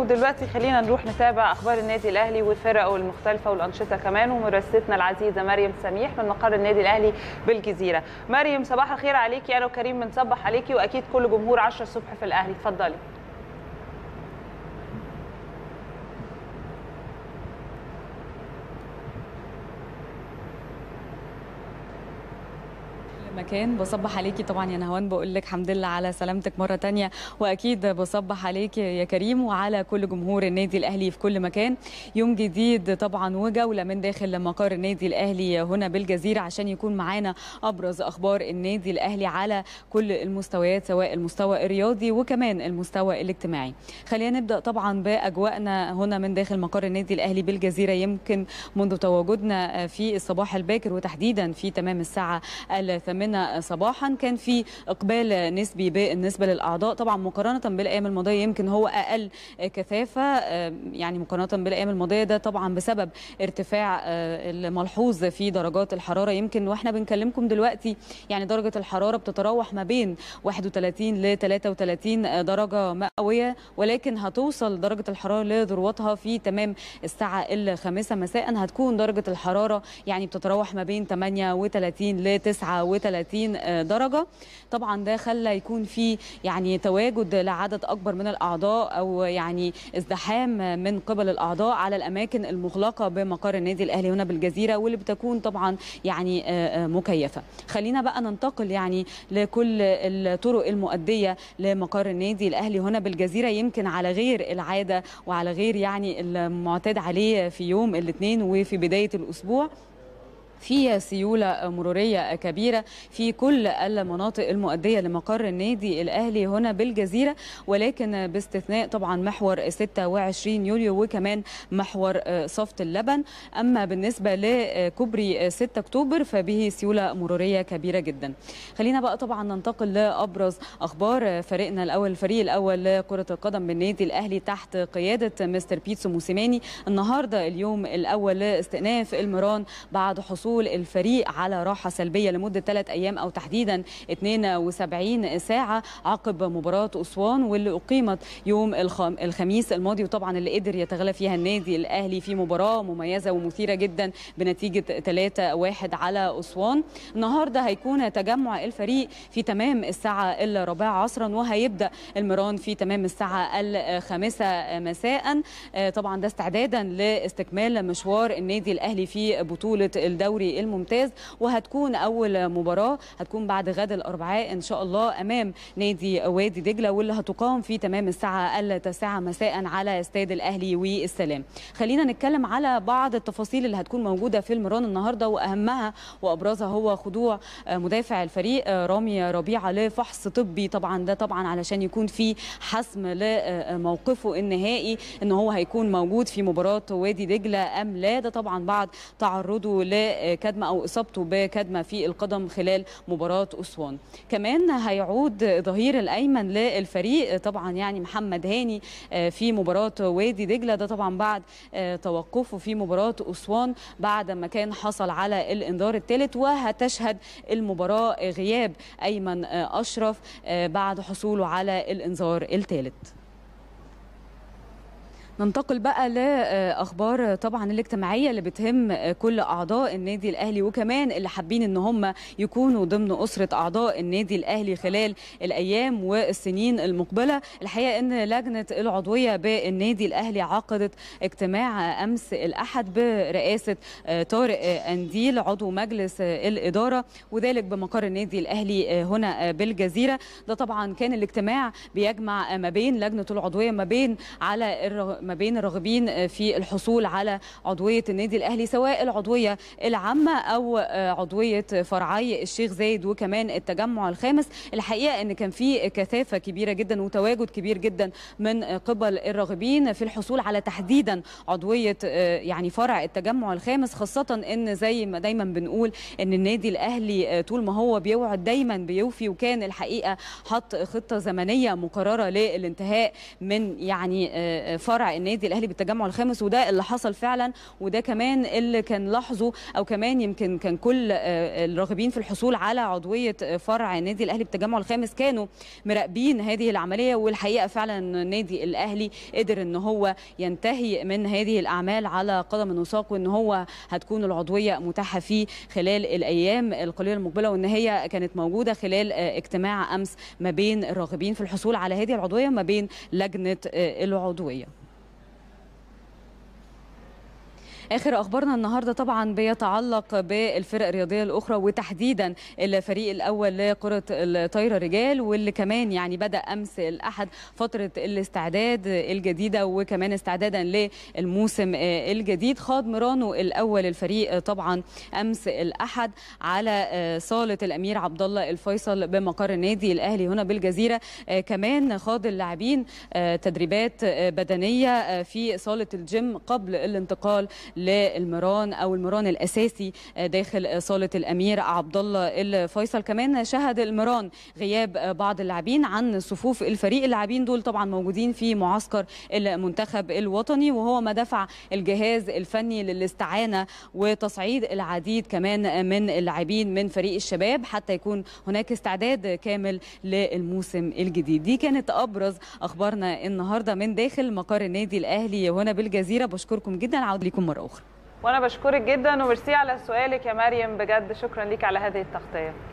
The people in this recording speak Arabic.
ودلوقتي خلينا نروح نتابع اخبار النادي الاهلي وفرقه المختلفه والانشطه كمان ومرستنا العزيزه مريم سميح من مقر النادي الاهلي بالجزيره. مريم صباح الخير عليكي يعني انا وكريم بنصبح عليكي واكيد كل جمهور 10 الصبح في الاهلي اتفضلي. مكان بصبح عليكي طبعا يا نهوان بقول لك الحمد لله على سلامتك مره ثانيه واكيد بصبح عليك يا كريم وعلى كل جمهور النادي الاهلي في كل مكان يوم جديد طبعا وجوله من داخل مقر النادي الاهلي هنا بالجزيره عشان يكون معانا ابرز اخبار النادي الاهلي على كل المستويات سواء المستوى الرياضي وكمان المستوى الاجتماعي خلينا نبدا طبعا باجواءنا هنا من داخل مقر النادي الاهلي بالجزيره يمكن منذ تواجدنا في الصباح الباكر وتحديدا في تمام الساعه الثامنه صباحا كان في إقبال نسبي بالنسبة للأعضاء طبعا مقارنة بالأيام الماضية يمكن هو أقل كثافة يعني مقارنة بالأيام الماضية ده طبعا بسبب ارتفاع آه، الملحوظ في درجات الحرارة يمكن وإحنا بنكلمكم دلوقتي يعني درجة الحرارة بتتراوح ما بين 31 ل 33 درجة مئوية ولكن هتوصل درجة الحرارة لذروتها في تمام الساعة الخامسة مساء هتكون درجة الحرارة يعني بتتراوح ما بين 38 ل 39 30 آه، درجه طبعا ده خلى يكون في يعني تواجد لعدد اكبر من الاعضاء او يعني ازدحام من قبل الاعضاء على الاماكن المغلقه بمقر النادي الاهلي هنا بالجزيره واللي بتكون طبعا يعني آه، آه، مكيفه خلينا بقى ننتقل يعني لكل الطرق المؤديه لمقر النادي الاهلي هنا بالجزيره يمكن على غير العاده وعلى غير يعني المعتاد عليه في يوم الاثنين وفي بدايه الاسبوع في سيولة مرورية كبيرة في كل المناطق المؤدية لمقر النادي الأهلي هنا بالجزيرة ولكن باستثناء طبعا محور 26 يوليو وكمان محور آه، صفت اللبن أما بالنسبة لكوبري 6 آه، أكتوبر فبه سيولة مرورية كبيرة جدا خلينا بقى طبعا ننتقل لأبرز أخبار آه، فريقنا الأول الفريق الأول لكرة القدم بالنادي الأهلي تحت قيادة مستر بيتسو موسيماني النهاردة اليوم الأول لاستئناف المران بعد حصول حصول الفريق على راحه سلبيه لمده ثلاث ايام او تحديدا 72 ساعه عقب مباراه اسوان واللي اقيمت يوم الخميس الماضي وطبعا اللي قدر يتغلى فيها النادي الاهلي في مباراه مميزه ومثيره جدا بنتيجه 3-1 على اسوان النهارده هيكون تجمع الفريق في تمام الساعه الرابعه عصرا وهيبدا المران في تمام الساعه الخامسه مساء آه، طبعا ده استعدادا لاستكمال مشوار النادي الاهلي في بطوله الدوري الدوري الممتاز وهتكون اول مباراه هتكون بعد غد الاربعاء ان شاء الله امام نادي وادي دجله واللي هتقام في تمام الساعه التاسعه مساء على استاد الاهلي والسلام خلينا نتكلم على بعض التفاصيل اللي هتكون موجوده في المران النهارده واهمها وابرزها هو خضوع مدافع الفريق رامي ربيعه لفحص طبي طبعا ده طبعا علشان يكون في حسم لموقفه النهائي ان هو هيكون موجود في مباراه وادي دجله ام لا ده طبعا بعد تعرضه ل كدمه او اصابته بكدمه في القدم خلال مباراه اسوان كمان هيعود ظهير الايمن للفريق طبعا يعني محمد هاني آه، في مباراه وادي دجله ده طبعا بعد آه، توقفه في مباراه اسوان بعد ما كان حصل على الانذار الثالث وهتشهد المباراه غياب ايمن آه، اشرف بعد حصوله على الانذار الثالث ننتقل بقى لاخبار طبعا الاجتماعيه اللي بتهم كل اعضاء النادي الاهلي وكمان اللي حابين ان هم يكونوا ضمن اسره اعضاء النادي الاهلي خلال الايام والسنين المقبله الحقيقه ان لجنه العضويه بالنادي الاهلي عقدت اجتماع امس الاحد برئاسه طارق انديل عضو مجلس الاداره وذلك بمقر النادي الاهلي هنا بالجزيره ده طبعا كان الاجتماع بيجمع ما بين لجنه العضويه ما بين على ما بين الراغبين في الحصول على عضويه النادي الاهلي سواء العضويه العامه او عضويه فرعي الشيخ زايد وكمان التجمع الخامس الحقيقه ان كان في كثافه كبيره جدا وتواجد كبير جدا من قبل الراغبين في الحصول على تحديدا عضويه يعني فرع التجمع الخامس خاصه ان زي ما دايما بنقول ان النادي الاهلي طول ما هو بيوعد دايما بيوفي وكان الحقيقه حط خطه زمنيه مقرره للانتهاء من يعني آه، فرع النادي الاهلي بالتجمع الخامس وده اللي حصل فعلا وده كمان اللي كان لاحظه او كمان يمكن كان كل آه، الراغبين في الحصول على عضويه آه، فرع النادي الاهلي بالتجمع الخامس كانوا مراقبين هذه العمليه والحقيقه فعلا النادي الاهلي قدر ان هو ينتهي من هذه الاعمال على قدم وساق وان هو هتكون العضويه متاحه فيه خلال الايام القليله المقبله وان هي كانت موجوده خلال آه، اجتماع امس ما بين الراغبين في الحصول على هذه العضويه ما بين لجنه العضويه اخر اخبارنا النهارده طبعا بيتعلق بالفرق الرياضيه الاخرى وتحديدا الفريق الاول لكره الطايره رجال واللي كمان يعني بدا امس الاحد فتره الاستعداد الجديده وكمان استعدادا للموسم الجديد خاض ميرانو الاول الفريق طبعا امس الاحد على صاله الامير عبد الله الفيصل بمقر النادي الاهلي هنا بالجزيره كمان خاض اللاعبين تدريبات بدنيه في صاله الجيم قبل الانتقال للمران او المران الاساسي آه، داخل صاله الامير عبد الله الفيصل كمان شهد المران غياب بعض اللاعبين عن صفوف الفريق اللاعبين دول طبعا موجودين في معسكر المنتخب الوطني وهو ما دفع الجهاز الفني للاستعانه وتصعيد العديد كمان من اللاعبين من فريق الشباب حتى يكون هناك استعداد كامل للموسم الجديد دي كانت ابرز اخبارنا النهارده من داخل مقر النادي الاهلي هنا بالجزيره بشكركم جدا عاود لكم مره أخرى اخرى وانا بشكرك جدا وميرسي على سؤالك يا مريم بجد شكرا ليك على هذه التغطيه